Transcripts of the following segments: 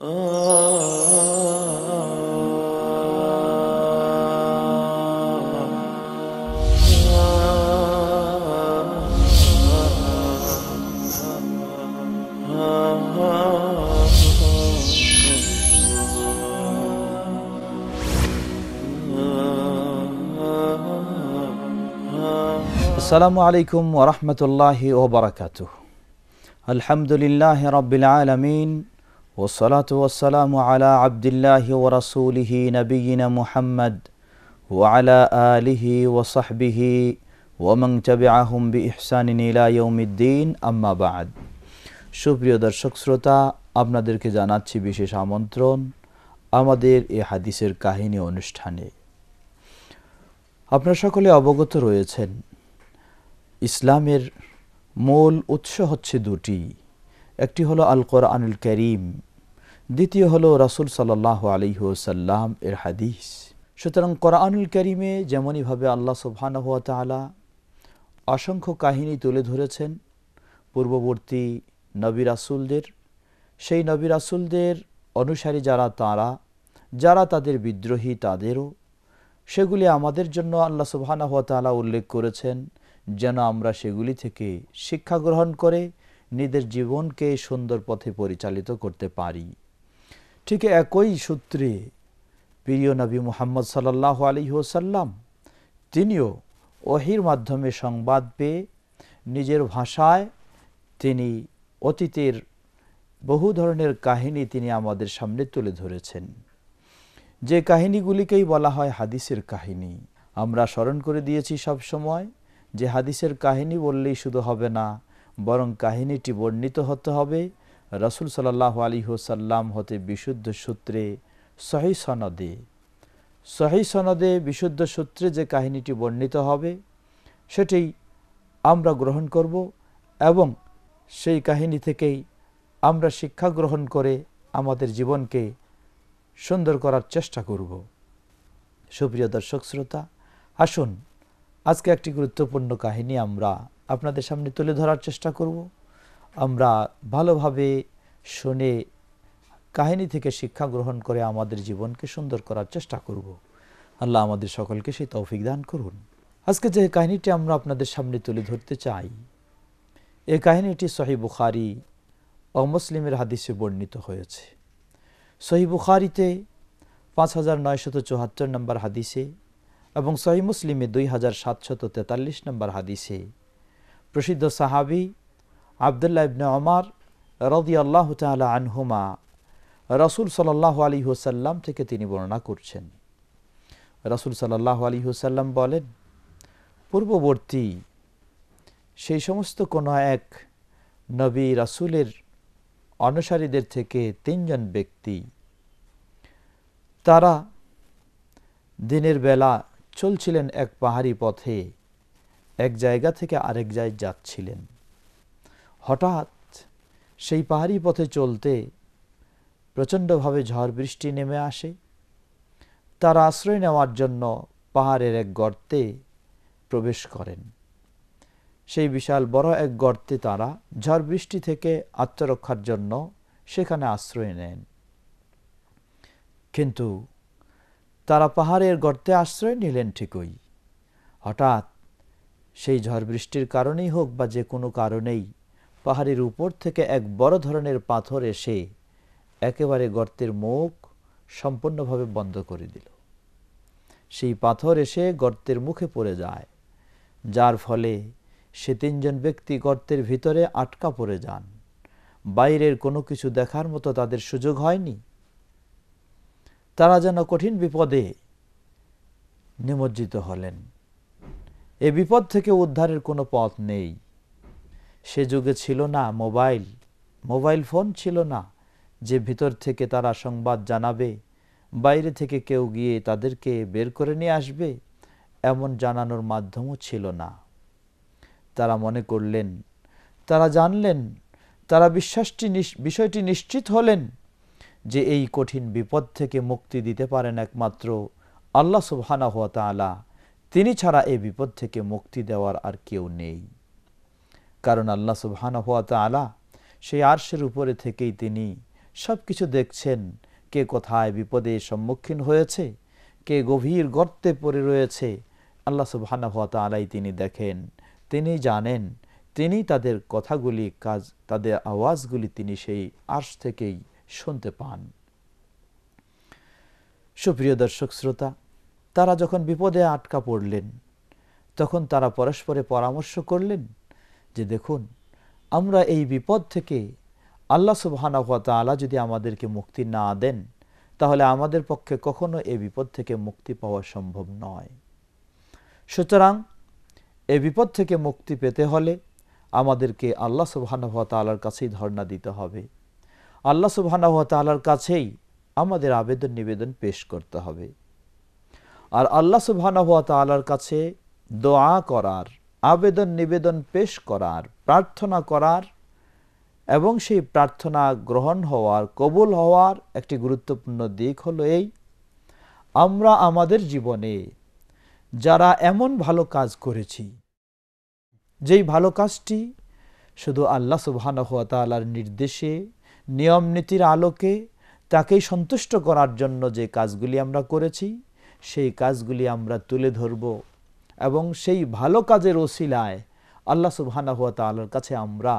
السلام عليكم ورحمة الله وبركاته الحمد لله رب العالمين والصلاة والسلام على عبد الله ورسوله نبينا محمد وعلى آله وصحبه UMANG তবিআহম B ইহসানিন ইলা ইয়ৌমিদ্দিন আম্মা বাদ সুপ্রিয় দর্শক শ্রোতা আপনাদেরকে জানাচ্ছি বিশেষ আমন্ত্রণ আমাদের এ হাদিসের কাহিনী অনুষ্ঠানে আপনারা সকলে অবগত রয়েছেন ইসলামের মূল উৎস হচ্ছে দুটি একটি হলো আল কোরআনুল করিম দ্বিতীয় হলো রাসুল সাল্লাহ আলিহসাল্লাম এর হাদিস সুতরাং কোরআনুল করিমে যেমনইভাবে আল্লাহ সুবহানহুয়া তালা অসংখ্য কাহিনী তুলে ধরেছেন পূর্ববর্তী নবী রাসুলদের সেই নবী রাসুলদের অনুসারী যারা তারা যারা তাদের বিদ্রোহী তাদেরও সেগুলি আমাদের জন্য আল্লাহ সুবহানা তালা উল্লেখ করেছেন যেন আমরা সেগুলি থেকে শিক্ষা গ্রহণ করে নিজের জীবনকে সুন্দর পথে পরিচালিত করতে পারি ঠিক একই সূত্রে প্রিয় নবী মোহাম্মদ সাল্লাহ আলী হোসাল্লাম তিনিও ওহির মাধ্যমে সংবাদ পেয়ে নিজের ভাষায় তিনি অতীতের বহু ধরনের কাহিনী তিনি আমাদের সামনে তুলে ধরেছেন যে কাহিনীগুলিকেই বলা হয় হাদিসের কাহিনী আমরা স্মরণ করে দিয়েছি সব সময় যে হাদিসের কাহিনী বললেই শুধু হবে না বরং কাহিনীটি বর্ণিত হতে হবে রসুল সাল্লাহ আলী হোসাল্লাম হতে বিশুদ্ধ সূত্রে সহি সনদে সহি সনদে বিশুদ্ধ সূত্রে যে কাহিনীটি বর্ণিত হবে সেটি আমরা গ্রহণ করব এবং সেই কাহিনী থেকেই আমরা শিক্ষা গ্রহণ করে আমাদের জীবনকে সুন্দর করার চেষ্টা করব সুপ্রিয় দর্শক শ্রোতা আসুন আজকে একটি গুরুত্বপূর্ণ কাহিনী আমরা আপনাদের সামনে তুলে ধরার চেষ্টা করব আমরা ভালোভাবে শুনে কাহিনী থেকে শিক্ষা গ্রহণ করে আমাদের জীবনকে সুন্দর করার চেষ্টা করব আল্লাহ আমাদের সকলকে সেই তৌফিক দান করুন আজকে যে কাহিনীটি আমরা আপনাদের সামনে তুলে ধরতে চাই এ কাহিনীটি সহি বুখারি ও মুসলিমের হাদিসে বর্ণিত হয়েছে সহি বুখারিতে পাঁচ হাজার নয়শত চুয়াত্তর নম্বর হাদিসে এবং সহি মুসলিমে দুই হাজার সাতশত তেতাল্লিশ নম্বর হাদিসে প্রসিদ্ধ সাহাবি আবদুল্লাহ ইবনে অমার রদি আল্লাহ তালা আনহুমা রসুল সাল্লাহ আলী হুসাল্লাম থেকে তিনি বর্ণনা করছেন রসুল সাল্লাহ আলী হুসাল্লাম বলেন পূর্ববর্তী সেই সমস্ত কোনো এক নবী রাসুলের অনুসারীদের থেকে তিনজন ব্যক্তি তারা দিনের বেলা চলছিলেন এক পাহাড়ি পথে এক জায়গা থেকে আরেক জায়গায় যাচ্ছিলেন হঠাৎ সেই পাহাড়ি পথে চলতে প্রচণ্ডভাবে ঝড় বৃষ্টি নেমে আসে তার আশ্রয় নেওয়ার জন্য পাহাড়ের এক গর্তে প্রবেশ করেন সেই বিশাল বড় এক গর্তে তারা ঝড় বৃষ্টি থেকে আত্মরক্ষার জন্য সেখানে আশ্রয় নেন কিন্তু তারা পাহাড়ের গর্তে আশ্রয় নিলেন ঠিকই হঠাৎ সেই ঝড় বৃষ্টির কারণেই হোক বা যে কোনো কারণেই পাহাড়ের উপর থেকে এক বড় ধরনের পাথর এসে একেবারে গর্তের মুখ সম্পূর্ণভাবে বন্ধ করে দিল সেই পাথর এসে গর্তের মুখে পড়ে যায় যার ফলে সে তিনজন ব্যক্তি গর্তের ভিতরে আটকা পড়ে যান বাইরের কোনো কিছু দেখার মতো তাদের সুযোগ হয়নি তারা যেন কঠিন বিপদে নিমজ্জিত হলেন এ বিপদ থেকে উদ্ধারের কোনো পথ নেই সে যুগে ছিল না মোবাইল মোবাইল ফোন ছিল না যে ভিতর থেকে তারা সংবাদ জানাবে বাইরে থেকে কেউ গিয়ে তাদেরকে বের করে নিয়ে আসবে এমন জানানোর মাধ্যমও ছিল না তারা মনে করলেন তারা জানলেন তারা বিশ্বাসটি বিষয়টি নিশ্চিত হলেন যে এই কঠিন বিপদ থেকে মুক্তি দিতে পারেন একমাত্র আল্লাহ সুবহানা হাত আলা তিনি ছাড়া এ বিপদ থেকে মুক্তি দেওয়ার আর কেউ নেই কারণ আল্লাহ সুবহান হওয়া আলা সেই আর্শের উপরে থেকেই তিনি সব কিছু দেখছেন কে কোথায় বিপদে সম্মুখীন হয়েছে কে গভীর গর্তে পড়ে রয়েছে আল্লা সুবহান হাত আলাই তিনি দেখেন তিনি জানেন তিনি তাদের কথাগুলি কাজ তাদের আওয়াজগুলি তিনি সেই আর্শ থেকেই শুনতে পান সুপ্রিয় দর্শক শ্রোতা তারা যখন বিপদে আটকা পড়লেন তখন তারা পরস্পরে পরামর্শ করলেন যে দেখুন আমরা এই বিপদ থেকে আল্লাহ সুবাহানা হাত আলা যদি আমাদেরকে মুক্তি না দেন তাহলে আমাদের পক্ষে কখনো এ বিপদ থেকে মুক্তি পাওয়া সম্ভব নয় সুতরাং এ বিপদ থেকে মুক্তি পেতে হলে আমাদেরকে আল্লাহ সুবাহানহতালার কাছেই ধর্ণা দিতে হবে আল্লাহ সুবাহানহতালার কাছেই আমাদের আবেদন নিবেদন পেশ করতে হবে আর আল্লাহ সুবাহানহুয়া তালার কাছে দোয়া করার আবেদন নিবেদন পেশ করার প্রার্থনা করার এবং সেই প্রার্থনা গ্রহণ হওয়ার কবুল হওয়ার একটি গুরুত্বপূর্ণ দিক হলো এই আমরা আমাদের জীবনে যারা এমন ভালো কাজ করেছি যেই ভালো কাজটি শুধু আল্লাহ সুবাহানহাতালার নির্দেশে নিয়ম নীতির আলোকে তাকেই সন্তুষ্ট করার জন্য যে কাজগুলি আমরা করেছি সেই কাজগুলি আমরা তুলে ধরব এবং সেই ভালো কাজের ওসিলায় আল্লাহ সুবহানা হুয়া তাল্লার কাছে আমরা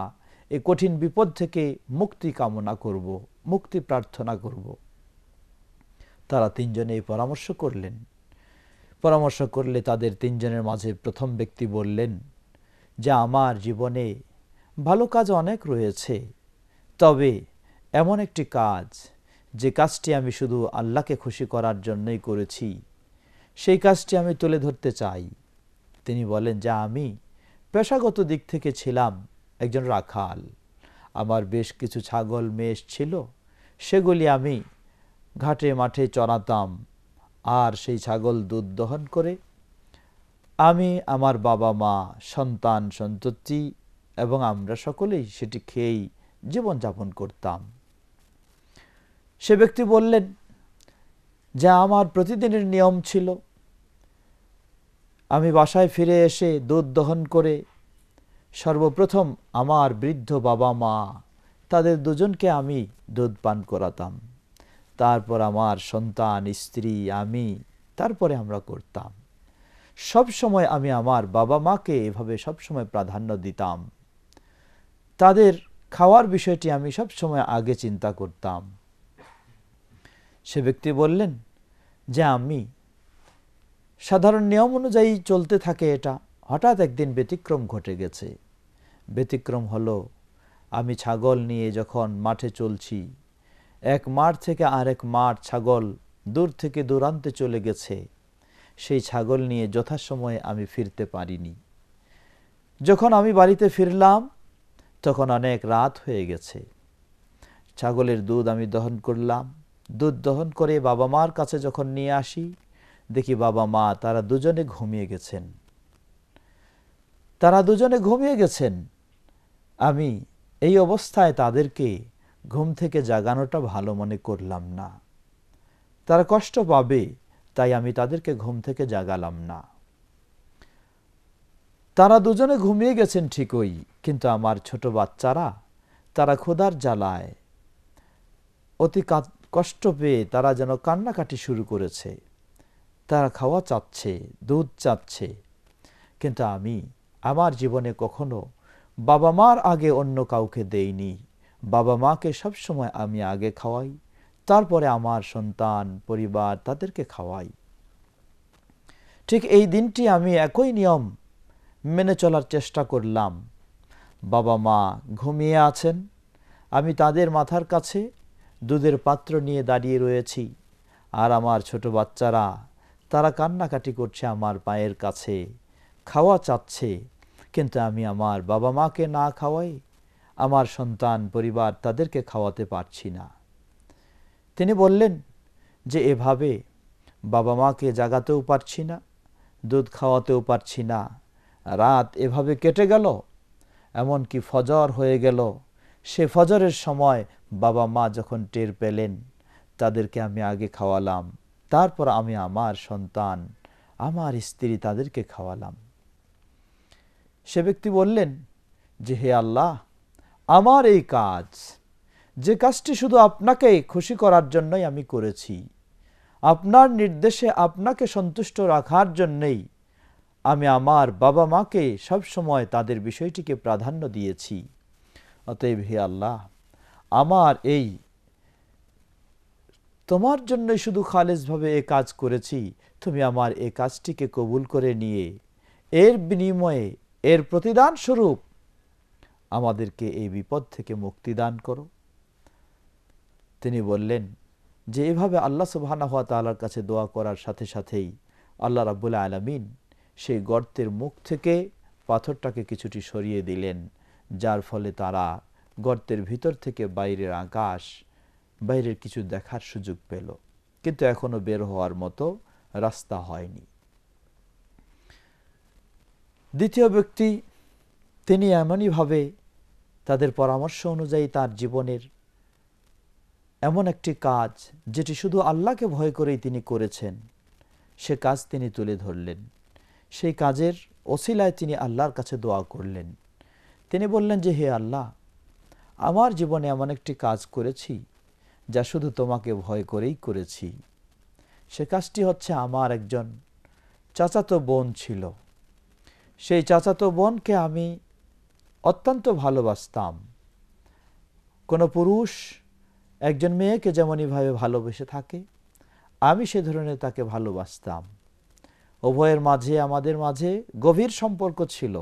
এ কঠিন বিপদ থেকে মুক্তি কামনা করব মুক্তি প্রার্থনা করব তারা তিনজনে এই পরামর্শ করলেন পরামর্শ করলে তাদের তিনজনের মাঝে প্রথম ব্যক্তি বললেন যে আমার জীবনে ভালো কাজ অনেক রয়েছে তবে এমন একটি কাজ যে কাজটি আমি শুধু আল্লাহকে খুশি করার জন্যই করেছি সেই কাজটি আমি তুলে ধরতে চাই তিনি বলেন যা আমি পেশাগত দিক থেকে ছিলাম একজন রাখাল আমার বেশ কিছু ছাগল মেষ ছিল সেগুলি আমি ঘাটে মাঠে চড়াতাম আর সেই ছাগল দুধ দহন করে আমি আমার বাবা মা সন্তান সন্ততি এবং আমরা সকলেই সেটি খেয়েই জীবনযাপন করতাম সে ব্যক্তি বললেন যা আমার প্রতিদিনের নিয়ম ছিল আমি বাসায় ফিরে এসে দুধ দহন করে সর্বপ্রথম আমার বৃদ্ধ বাবা মা তাদের দুজনকে আমি দুধ পান করাতাম তারপর আমার সন্তান স্ত্রী আমি তারপরে আমরা করতাম সব সময় আমি আমার বাবা মাকে এভাবে সবসময় প্রাধান্য দিতাম তাদের খাওয়ার বিষয়টি আমি সবসময় আগে চিন্তা করতাম সে ব্যক্তি বললেন যে আমি সাধারণ নিয়ম অনুযায়ী চলতে থাকে এটা হঠাৎ একদিন ব্যতিক্রম ঘটে গেছে ব্যতিক্রম হলো আমি ছাগল নিয়ে যখন মাঠে চলছি এক মাঠ থেকে আরেক মাঠ ছাগল দূর থেকে দূরান্তে চলে গেছে সেই ছাগল নিয়ে যথাসময়ে আমি ফিরতে পারিনি যখন আমি বাড়িতে ফিরলাম তখন অনেক রাত হয়ে গেছে ছাগলের দুধ আমি দহন করলাম দুধ দহন করে বাবা মার কাছে যখন নিয়ে আসি দেখি বাবা মা তারা দুজনে ঘুমিয়ে গেছেন তারা দুজনে ঘুমিয়ে গেছেন আমি এই অবস্থায় তাদেরকে ঘুম থেকে জাগানোটা ভালো মনে করলাম না তারা কষ্ট পাবে তাই আমি তাদেরকে ঘুম থেকে জাগালাম না তারা দুজনে ঘুমিয়ে গেছেন ঠিকই কিন্তু আমার ছোট বাচ্চারা তারা ক্ষুধার জ্বালায় অতি কষ্ট পেয়ে তারা যেন কান্নাকাটি শুরু করেছে তারা খাওয়া চাচ্ছে দুধ চাচ্ছে কিন্তু আমি আমার জীবনে কখনো বাবা মার আগে অন্য কাউকে দেইনি বাবা মাকে সবসময় আমি আগে খাওয়াই তারপরে আমার সন্তান পরিবার তাদেরকে খাওয়াই ঠিক এই দিনটি আমি একই নিয়ম মেনে চলার চেষ্টা করলাম বাবা মা ঘুমিয়ে আছেন আমি তাদের মাথার কাছে দুধের পাত্র নিয়ে দাঁড়িয়ে রয়েছি আর আমার ছোট বাচ্চারা তারা কান্নাকাটি করছে আমার পায়ের কাছে খাওয়া চাচ্ছে কিন্তু আমি আমার বাবা মাকে না খাওয়াই আমার সন্তান পরিবার তাদেরকে খাওয়াতে পারছি না তিনি বললেন যে এভাবে বাবা মাকে জাগাতেও পারছি না দুধ খাওয়াতেও পারছি না রাত এভাবে কেটে গেল এমনকি ফজর হয়ে গেল সে ফজরের সময় বাবা মা যখন টের পেলেন তাদেরকে আমি আগে খাওয়ালাম তারপর আমি আমার সন্তান আমার স্ত্রী তাদেরকে খাওয়ালাম সে ব্যক্তি বললেন যে হে আল্লাহ আমার এই কাজ যে কাজটি শুধু আপনাকে খুশি করার জন্যই আমি করেছি আপনার নির্দেশে আপনাকে সন্তুষ্ট রাখার জন্যেই আমি আমার বাবা মাকে সবসময় তাদের বিষয়টিকে প্রাধান্য দিয়েছি অতএব হে আল্লাহ আমার এই তোমার জন্য শুধু খালেজভাবে এ কাজ করেছি তুমি আমার এ কাজটিকে কবুল করে নিয়ে এর বিনিময়ে এর প্রতিদান স্বরূপ আমাদেরকে এই বিপদ থেকে মুক্তি দান করো তিনি বললেন যে এভাবে আল্লাহ হওয়া তালার কাছে দোয়া করার সাথে সাথেই আল্লাহ রাবুল্লা আলমিন সেই গর্তের মুখ থেকে পাথরটাকে কিছুটি সরিয়ে দিলেন যার ফলে তারা গর্তের ভিতর থেকে বাইরের আকাশ বাইরের কিছু দেখার সুযোগ পেল কিন্তু এখনও বের হওয়ার মতো রাস্তা হয়নি দ্বিতীয় ব্যক্তি তিনি এমনইভাবে তাদের পরামর্শ অনুযায়ী তার জীবনের এমন একটি কাজ যেটি শুধু আল্লাহকে ভয় করেই তিনি করেছেন সে কাজ তিনি তুলে ধরলেন সেই কাজের অসিলায় তিনি আল্লাহর কাছে দোয়া করলেন তিনি বললেন যে হে আল্লাহ আমার জীবনে এমন একটি কাজ করেছি যা শুধু তোমাকে ভয় করেই করেছি সে কাজটি হচ্ছে আমার একজন চাচাতো বোন ছিল সেই চাচাতো বোনকে আমি অত্যন্ত ভালোবাসতাম কোনো পুরুষ একজন মেয়েকে যেমন এভাবে ভালোবেসে থাকে আমি সে ধরনের তাকে ভালোবাসতাম উভয়ের মাঝে আমাদের মাঝে গভীর সম্পর্ক ছিল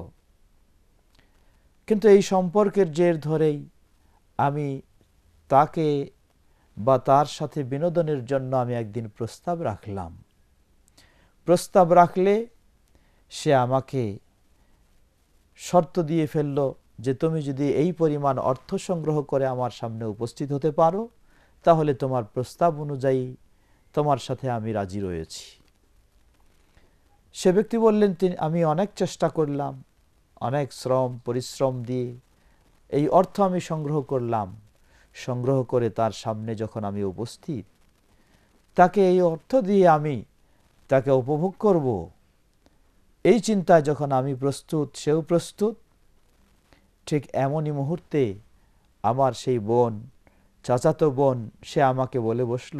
কিন্তু এই সম্পর্কের জের ধরেই আমি তাকে বা তার সাথে বিনোদনের জন্য আমি একদিন প্রস্তাব রাখলাম প্রস্তাব রাখলে সে আমাকে শর্ত দিয়ে ফেলল যে তুমি যদি এই পরিমাণ অর্থ সংগ্রহ করে আমার সামনে উপস্থিত হতে পারো তাহলে তোমার প্রস্তাব অনুযায়ী তোমার সাথে আমি রাজি রয়েছি সে ব্যক্তি বললেন তিনি আমি অনেক চেষ্টা করলাম অনেক শ্রম পরিশ্রম দিয়ে এই অর্থ আমি সংগ্রহ করলাম সংগ্রহ করে তার সামনে যখন আমি উপস্থিত তাকে এই অর্থ দিয়ে আমি তাকে উপভোগ করব এই চিন্তায় যখন আমি প্রস্তুত সেও প্রস্তুত ঠিক এমনই মুহূর্তে আমার সেই বোন চাচাতো বোন সে আমাকে বলে বসল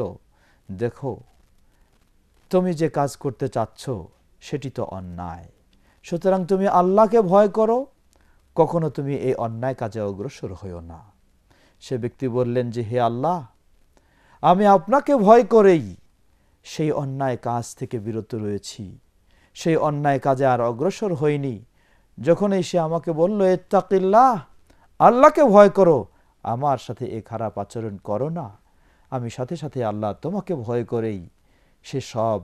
দেখো তুমি যে কাজ করতে চাচ্ছ সেটি তো অন্যায় সুতরাং তুমি আল্লাহকে ভয় করো কখনো তুমি এই অন্যায় কাজে অগ্রসর হইও না সে ব্যক্তি বললেন যে হে আল্লাহ আমি আপনাকে ভয় করেই সেই অন্যায় কাজ থেকে বিরত রয়েছি সেই অন্যায় কাজে আর অগ্রসর হইনি যখনই সে আমাকে বলল এত্তাকিল্লাহ আল্লাহকে ভয় করো আমার সাথে এ খারাপ আচরণ করো না আমি সাথে সাথে আল্লাহ তোমাকে ভয় করেই সে সব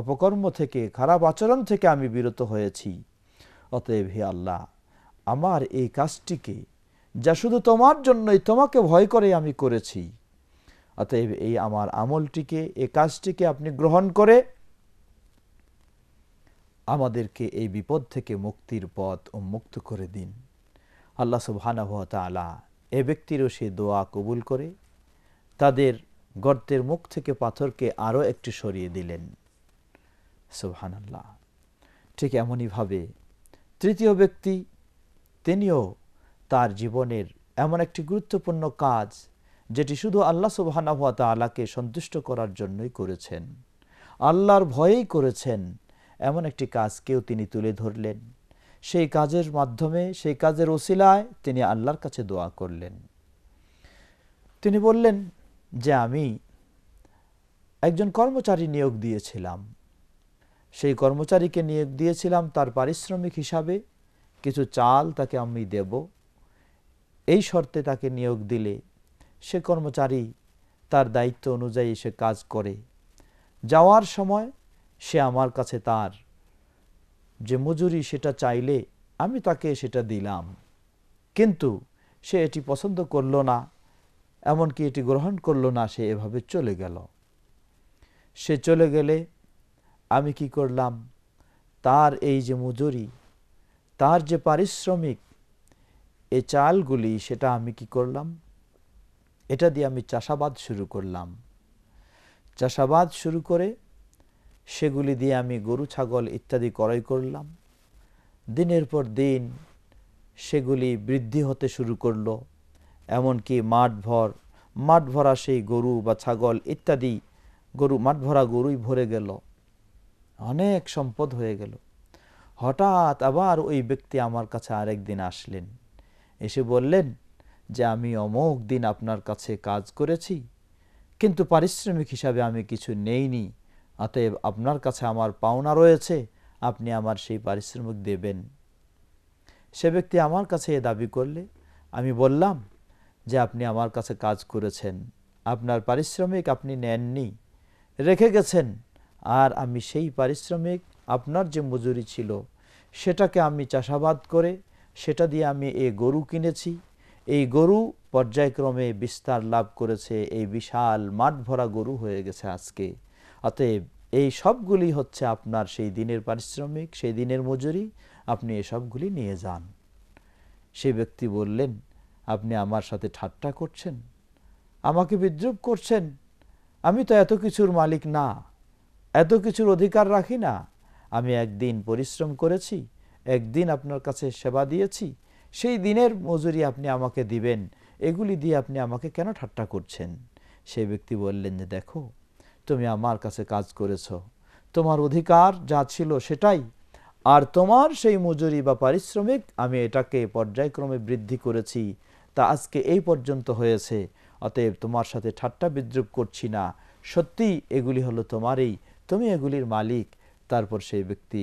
অপকর্ম থেকে খারাপ আচরণ থেকে আমি বিরত হয়েছি অতএব হে আল্লাহ আমার এই কাজটিকে যা শুধু তোমার জন্যই তোমাকে ভয় করে আমি করেছি অতএব এই আমার আমলটিকে এই কাজটিকে আপনি গ্রহণ করে আমাদেরকে এই বিপদ থেকে মুক্তির পথ উন্মুক্ত করে দিন আল্লাহ সুবহানাহু ওয়া এ ব্যক্তিরও সে দোয়া কবুল করে তাদের গর্তের মুখ থেকে পাথরকে আরও একটি সরিয়ে দিলেন সুবহানাল্লাহ ঠিক এমনইভাবে তৃতীয় ব্যক্তি তিনিও তার জীবনের এমন একটি গুরুত্বপূর্ণ কাজ যেটি শুধু আল্লাহ সুবাহানাহুয়া আলাকে সন্তুষ্ট করার জন্যই করেছেন আল্লাহর ভয়েই করেছেন এমন একটি কাজকেও তিনি তুলে ধরলেন সেই কাজের মাধ্যমে সেই কাজের ওসিলায় তিনি আল্লাহর কাছে দোয়া করলেন তিনি বললেন যে আমি একজন কর্মচারী নিয়োগ দিয়েছিলাম সেই কর্মচারীকে নিয়োগ দিয়েছিলাম তার পারিশ্রমিক হিসাবে কিছু চাল তাকে আমি দেব এই শর্তে তাকে নিয়োগ দিলে সে কর্মচারী তার দায়িত্ব অনুযায়ী সে কাজ করে যাওয়ার সময় সে আমার কাছে তার যে মজুরি সেটা চাইলে আমি তাকে সেটা দিলাম কিন্তু সে এটি পছন্দ করল না এমনকি এটি গ্রহণ করল না সে এভাবে চলে গেল সে চলে গেলে আমি কি করলাম তার এই যে মজুরি তার যে পারিশ্রমিক এ চালগুলি সেটা আমি কি করলাম এটা দিয়ে আমি চাষাবাদ শুরু করলাম চাষাবাদ শুরু করে সেগুলি দিয়ে আমি গরু ছাগল ইত্যাদি ক্রয় করলাম দিনের পর দিন সেগুলি বৃদ্ধি হতে শুরু করলো এমনকি মাঠভর মাঠ ভরা সেই গরু বা ছাগল ইত্যাদি গরু মাঠ ভরা গরুই ভরে গেল অনেক সম্পদ হয়ে গেল হঠাৎ আবার ওই ব্যক্তি আমার কাছে আরেকদিন আসলেন এসে বললেন যে আমি অমুক দিন আপনার কাছে কাজ করেছি কিন্তু পারিশ্রমিক হিসাবে আমি কিছু নেইনি অতএব আপনার কাছে আমার পাওনা রয়েছে আপনি আমার সেই পারিশ্রমিক দেবেন সে ব্যক্তি আমার কাছে এ দাবি করলে আমি বললাম যে আপনি আমার কাছে কাজ করেছেন আপনার পারিশ্রমিক আপনি নেননি রেখে গেছেন আর আমি সেই পারিশ্রমিক আপনার যে মজুরি ছিল সেটাকে আমি চাষাবাদ করে সেটা দিয়ে আমি এই গরু কিনেছি এই গরু পর্যায়ক্রমে বিস্তার লাভ করেছে এই বিশাল মাঠ ভরা গরু হয়ে গেছে আজকে অতএব এই সবগুলি হচ্ছে আপনার সেই দিনের পারিশ্রমিক সেই দিনের মজুরি আপনি এসবগুলি নিয়ে যান সেই ব্যক্তি বললেন আপনি আমার সাথে ঠাট্টা করছেন আমাকে বিদ্রুপ করছেন আমি তো এত কিছুর মালিক না এত কিছুর অধিকার রাখি না আমি একদিন পরিশ্রম করেছি একদিন আপনার কাছে সেবা দিয়েছি সেই দিনের মজুরি আপনি আমাকে দিবেন এগুলি দিয়ে আপনি আমাকে কেন ঠাট্টা করছেন সে ব্যক্তি বললেন যে দেখো তুমি আমার কাছে কাজ করেছ তোমার অধিকার যা ছিল সেটাই আর তোমার সেই মজুরি বা পারিশ্রমিক আমি এটাকে পর্যায়ক্রমে বৃদ্ধি করেছি তা আজকে এই পর্যন্ত হয়েছে অতএব তোমার সাথে ঠাট্টা বিদ্রুপ করছি না সত্যি এগুলি হলো তোমারই তুমি এগুলির মালিক তারপর সেই ব্যক্তি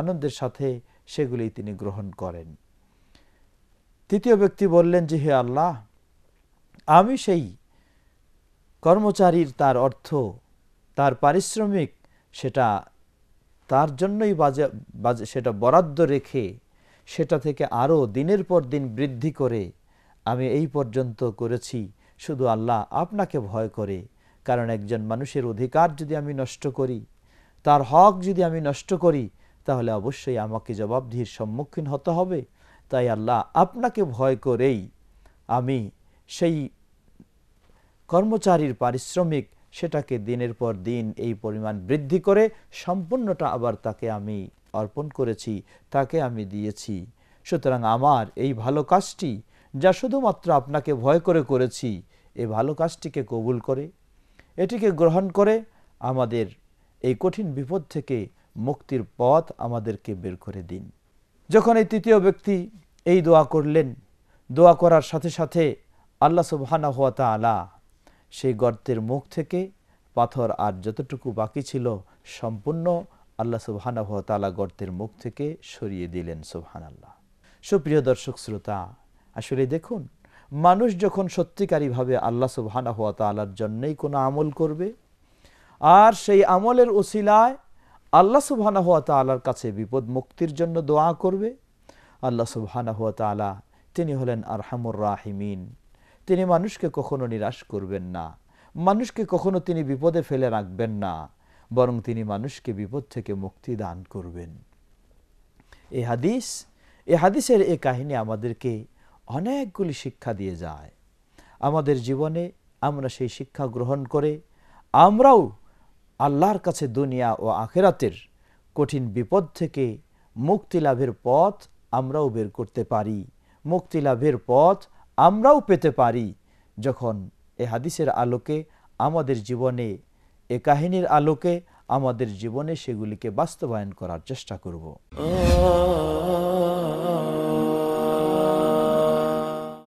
আনন্দের সাথে সেগুলি তিনি গ্রহণ করেন তৃতীয় ব্যক্তি বললেন যে হে আল্লাহ আমি সেই কর্মচারীর তার অর্থ তার পারিশ্রমিক সেটা তার জন্যই বাজে বাজে সেটা বরাদ্দ রেখে সেটা থেকে আরও দিনের পর দিন বৃদ্ধি করে আমি এই পর্যন্ত করেছি শুধু আল্লাহ আপনাকে ভয় করে কারণ একজন মানুষের অধিকার যদি আমি নষ্ট করি তার হক যদি আমি নষ্ট করি তাহলে অবশ্যই আমাকে জবাবদিহির সম্মুখীন হতে হবে তাই আল্লাহ আপনাকে ভয় করেই আমি সেই কর্মচারীর পারিশ্রমিক সেটাকে দিনের পর দিন এই পরিমাণ বৃদ্ধি করে সম্পূর্ণটা আবার তাকে আমি অর্পণ করেছি তাকে আমি দিয়েছি সুতরাং আমার এই ভালো কাজটি যা শুধুমাত্র আপনাকে ভয় করে করেছি এই ভালো কাজটিকে কবুল করে এটিকে গ্রহণ করে আমাদের এই কঠিন বিপদ থেকে মুক্তির পথ আমাদেরকে বের করে দিন যখন এই তৃতীয় ব্যক্তি এই দোয়া করলেন দোয়া করার সাথে সাথে আল্লা সুবহানা হুয়া তালা সেই গর্তের মুখ থেকে পাথর আর যতটুকু বাকি ছিল সম্পূর্ণ আল্লা সুবহানা হুয়া তালা গর্তের মুখ থেকে সরিয়ে দিলেন সুবহান আল্লাহ সুপ্রিয় দর্শক শ্রোতা আসলে দেখুন মানুষ যখন সত্যিকারীভাবে আল্লাহ সুবহানা হুয়া তালার জন্যেই কোনো আমল করবে আর সেই আমলের ওসিলায় আল্লাহ সুবহানা হুয়া তালার কাছে বিপদ মুক্তির জন্য দোয়া করবে আল্লাহ সুবহানা হুয়া তালা তিনি হলেন আরহামুর রাহিমিন তিনি মানুষকে কখনো নিরাশ করবেন না মানুষকে কখনো তিনি বিপদে ফেলে রাখবেন না বরং তিনি মানুষকে বিপদ থেকে মুক্তি দান করবেন এ হাদিস এ হাদিসের এ কাহিনী আমাদেরকে অনেকগুলি শিক্ষা দিয়ে যায় আমাদের জীবনে আমরা সেই শিক্ষা গ্রহণ করে আমরাও আল্লাহর কাছে দুনিয়া ও আখেরাতের কঠিন বিপদ থেকে মুক্তি লাভের পথ আমরাও বের করতে পারি মুক্তি লাভের পথ আমরাও পেতে পারি যখন এ হাদিসের আলোকে আমাদের জীবনে এ কাহিনীর আলোকে আমাদের জীবনে সেগুলিকে বাস্তবায়ন করার চেষ্টা করব